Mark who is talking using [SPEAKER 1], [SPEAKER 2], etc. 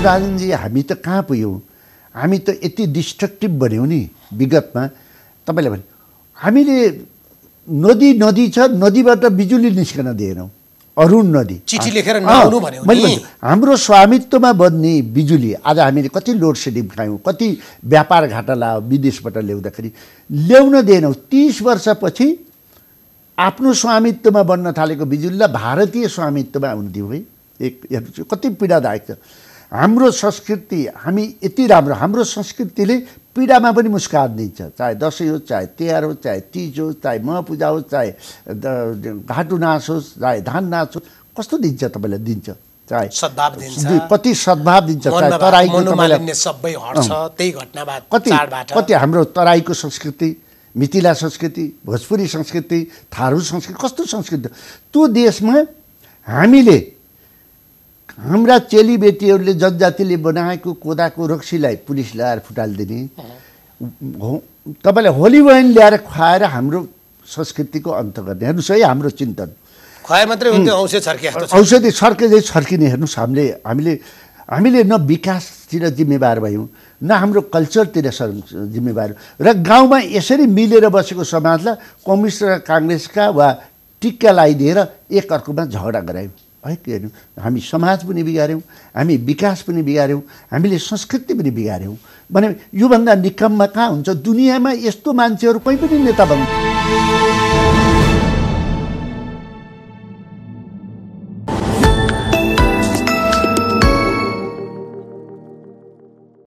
[SPEAKER 1] अनि राजनजी हामी त कहाँ पुग्यौँ हामी त यति डिस्ट्रक्टिभ बन्यौँ नि विगतमा तपाईँले भने हामीले नदी नदी छ नदीबाट बिजुली निस्कन दिएनौँ अरुण नदी चिठी लेखेर मैले हाम्रो स्वामित्वमा बन्ने बिजुली आज हामीले कति लोड सेडिङ खायौँ कति व्यापार घाटा लायो विदेशबाट ल्याउँदाखेरि ल्याउन दिएनौँ तिस वर्षपछि आफ्नो स्वामित्वमा बन्न थालेको बिजुलीलाई भारतीय स्वामित्वमा आउनु दिउँ है एक हेर्नु कति पीडादायक छ हाम्रो संस्कृति हामी यति राम्रो हाम्रो संस्कृतिले पीडामा पनि मुस्कान दिन्छ चाहे दसैँ होस् चाहे तिहार होस् चाहे तिज होस् चाहे महपूजा होस् चाहे घाटु नाच होस् चाहे धान नाच होस् कस्तो दिन्छ तपाईँलाई दिन्छ चाहे सद्भाव कति सद्भाव दिन्छ चाहे तराईको सबै त्यही कति कति हाम्रो तराईको संस्कृति मिथिला संस्कृति भोजपुरी संस्कृति थारू संस्कृति कस्तो संस्कृति त्यो देशमा हामीले हाम्रा चेलीबेटीहरूले जनजातिले बनाएको कोदाको रक्सीलाई पुलिस ल्याएर फुटालिदिने हो तपाईँले होली बहिन ल्याएर खुवाएर हाम्रो संस्कृतिको अन्त गर्ने हेर्नुहोस् है हाम्रो चिन्तन खुवाए मात्रै औषधि छर्के चाहिँ छर्किने हेर्नुहोस् हामीले हामीले हामीले न विकासतिर जिम्मेवार भयौँ न हाम्रो कल्चरतिर जिम्मेवार र गाउँमा यसरी मिलेर बसेको समाजलाई कम्युनिस्ट र काङ्ग्रेसका वा टिक्का लगाइदिएर एकअर्कोमा झगडा गरायौँ अलिक हेऱ्यौँ हामी समाज पनि बिगार्यौँ हामी विकास पनि बिगार्यौँ हामीले संस्कृति पनि बिगार्यौँ भने योभन्दा निकममा कहाँ हुन्छ दुनियाँमा यस्तो मान्छेहरू कहीँ पनि नेता बन्नु